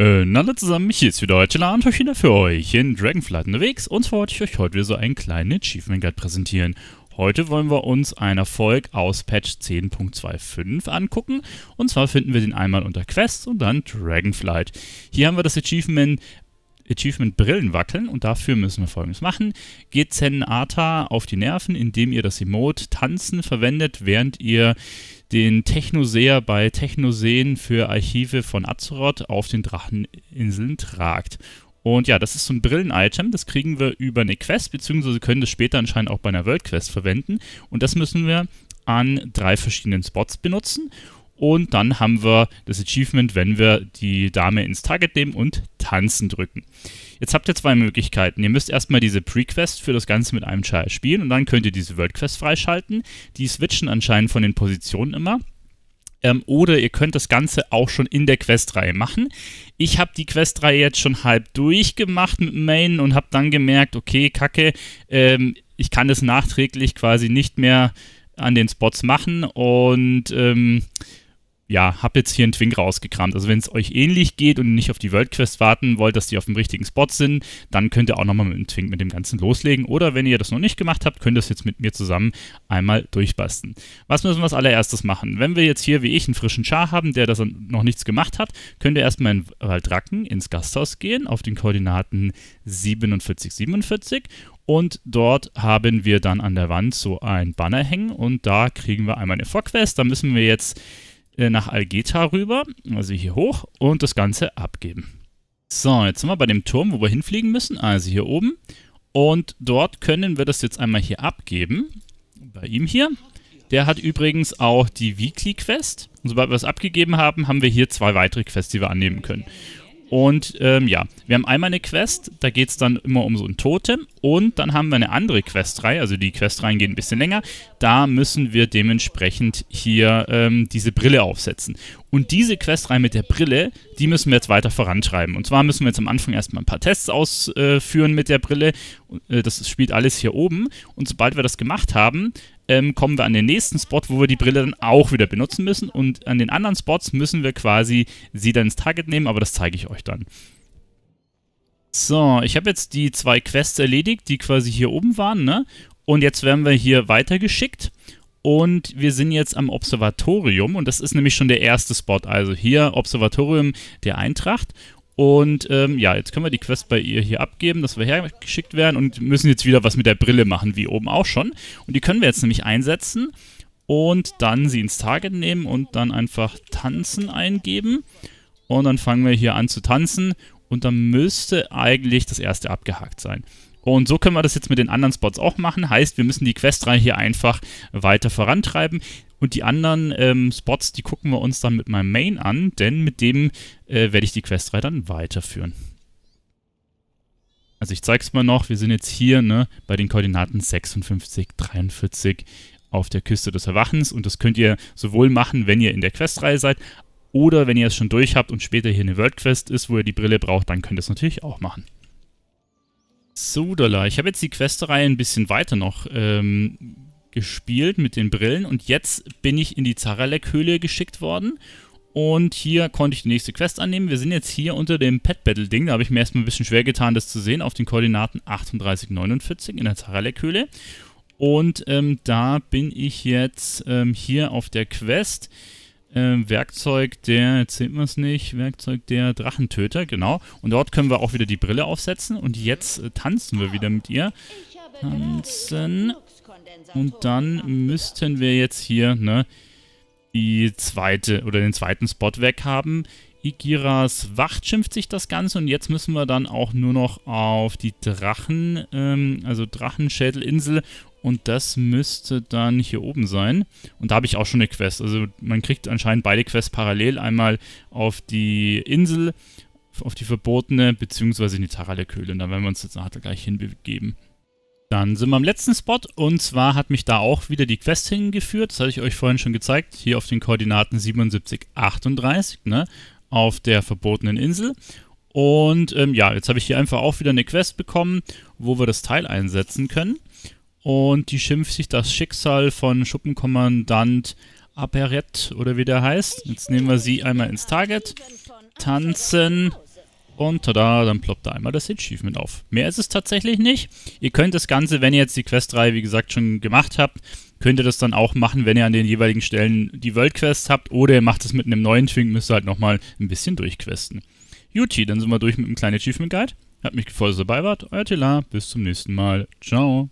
Und äh, alle zusammen, hier ist wieder heute und ich wieder für euch in Dragonflight unterwegs und zwar wollte ich euch heute wieder so einen kleinen Achievement Guide präsentieren. Heute wollen wir uns einen Erfolg aus Patch 10.25 angucken und zwar finden wir den einmal unter Quests und dann Dragonflight. Hier haben wir das Achievement Achievement Brillen wackeln und dafür müssen wir folgendes machen. Geht Zen Ata auf die Nerven, indem ihr das Emote Tanzen verwendet, während ihr den Technoseer bei Technoseen für Archive von Azeroth auf den Dracheninseln tragt. Und ja, das ist so ein Brillen-Item, das kriegen wir über eine Quest, beziehungsweise können das später anscheinend auch bei einer World Quest verwenden. Und das müssen wir an drei verschiedenen Spots benutzen. Und dann haben wir das Achievement, wenn wir die Dame ins Target nehmen und tanzen drücken. Jetzt habt ihr zwei Möglichkeiten. Ihr müsst erstmal diese Pre-Quest für das Ganze mit einem Child spielen und dann könnt ihr diese World Quest freischalten. Die switchen anscheinend von den Positionen immer. Ähm, oder ihr könnt das Ganze auch schon in der Questreihe machen. Ich habe die Questreihe jetzt schon halb durchgemacht mit Main und habe dann gemerkt, okay, kacke, ähm, ich kann das nachträglich quasi nicht mehr an den Spots machen und ähm, ja, hab jetzt hier einen Twink rausgekramt. Also wenn es euch ähnlich geht und nicht auf die World Quest warten wollt, dass die auf dem richtigen Spot sind, dann könnt ihr auch nochmal mit dem Twink mit dem Ganzen loslegen. Oder wenn ihr das noch nicht gemacht habt, könnt ihr das jetzt mit mir zusammen einmal durchbasten. Was müssen wir als allererstes machen? Wenn wir jetzt hier, wie ich, einen frischen Char haben, der das noch nichts gemacht hat, könnt ihr erstmal in Waldracken ins Gasthaus gehen, auf den Koordinaten 47, 47 und dort haben wir dann an der Wand so ein Banner hängen und da kriegen wir einmal eine Vorquest. Da müssen wir jetzt äh, nach Algeta rüber, also hier hoch und das Ganze abgeben. So, jetzt sind wir bei dem Turm, wo wir hinfliegen müssen, also hier oben. Und dort können wir das jetzt einmal hier abgeben, bei ihm hier. Der hat übrigens auch die Weekly-Quest. Und sobald wir es abgegeben haben, haben wir hier zwei weitere Quests, die wir annehmen können. Und ähm, ja, wir haben einmal eine Quest, da geht es dann immer um so ein Totem. Und dann haben wir eine andere Questreihe, also die Questreihen gehen ein bisschen länger. Da müssen wir dementsprechend hier ähm, diese Brille aufsetzen. Und diese Questreihe mit der Brille, die müssen wir jetzt weiter vorantreiben. Und zwar müssen wir jetzt am Anfang erstmal ein paar Tests ausführen äh, mit der Brille. Äh, das spielt alles hier oben. Und sobald wir das gemacht haben, ähm, kommen wir an den nächsten Spot, wo wir die Brille dann auch wieder benutzen müssen. Und an den anderen Spots müssen wir quasi sie dann ins Target nehmen, aber das zeige ich euch dann. So, ich habe jetzt die zwei Quests erledigt, die quasi hier oben waren, ne? Und jetzt werden wir hier weitergeschickt. Und wir sind jetzt am Observatorium und das ist nämlich schon der erste Spot. Also hier Observatorium der Eintracht. Und ähm, ja, jetzt können wir die Quest bei ihr hier abgeben, dass wir hergeschickt werden und müssen jetzt wieder was mit der Brille machen, wie oben auch schon. Und die können wir jetzt nämlich einsetzen und dann sie ins Target nehmen und dann einfach tanzen eingeben. Und dann fangen wir hier an zu tanzen und dann müsste eigentlich das erste abgehakt sein. Und so können wir das jetzt mit den anderen Spots auch machen. Heißt, wir müssen die Questreihe hier einfach weiter vorantreiben. Und die anderen ähm, Spots, die gucken wir uns dann mit meinem Main an, denn mit dem äh, werde ich die Questreihe dann weiterführen. Also ich zeige es mal noch, wir sind jetzt hier ne, bei den Koordinaten 56, 43 auf der Küste des Erwachens und das könnt ihr sowohl machen, wenn ihr in der Questreihe seid, oder wenn ihr es schon durch habt und später hier eine World Quest ist, wo ihr die Brille braucht, dann könnt ihr es natürlich auch machen. So, Dollar. Ich habe jetzt die Questreihe ein bisschen weiter noch ähm, gespielt mit den Brillen und jetzt bin ich in die Zaralek-Höhle geschickt worden. Und hier konnte ich die nächste Quest annehmen. Wir sind jetzt hier unter dem Pet Battle Ding. Da habe ich mir erstmal ein bisschen schwer getan, das zu sehen. Auf den Koordinaten 38, 49 in der Zaralek-Höhle. Und ähm, da bin ich jetzt ähm, hier auf der Quest. Ähm, Werkzeug der, jetzt sehen wir es nicht, Werkzeug der Drachentöter, genau. Und dort können wir auch wieder die Brille aufsetzen. Und jetzt äh, tanzen wir wieder mit ihr. Tanzen. Und dann müssten wir jetzt hier, ne, die zweite oder den zweiten Spot weg haben. Igiras Wacht schimpft sich das Ganze und jetzt müssen wir dann auch nur noch auf die Drachen, ähm, also Drachenschädelinsel und das müsste dann hier oben sein. Und da habe ich auch schon eine Quest. Also man kriegt anscheinend beide Quests parallel. Einmal auf die Insel, auf die verbotene, beziehungsweise in die Tarale Köhle. Und da werden wir uns jetzt nachher gleich hinbegeben. Dann sind wir am letzten Spot und zwar hat mich da auch wieder die Quest hingeführt. Das hatte ich euch vorhin schon gezeigt. Hier auf den Koordinaten 77, 38, ne? Auf der verbotenen Insel. Und ähm, ja, jetzt habe ich hier einfach auch wieder eine Quest bekommen, wo wir das Teil einsetzen können. Und die schimpft sich das Schicksal von Schuppenkommandant Aperet oder wie der heißt. Jetzt nehmen wir sie einmal ins Target. Tanzen. Und tada, dann ploppt da einmal das Achievement auf. Mehr ist es tatsächlich nicht. Ihr könnt das Ganze, wenn ihr jetzt die Questreihe, wie gesagt, schon gemacht habt, könnt ihr das dann auch machen, wenn ihr an den jeweiligen Stellen die Worldquests habt oder ihr macht es mit einem neuen Twink, müsst ihr halt nochmal ein bisschen durchquesten. Juti, dann sind wir durch mit einem kleinen Achievement Guide. Hat mich gefreut, dass ihr dabei wart. Euer Tila, bis zum nächsten Mal. Ciao.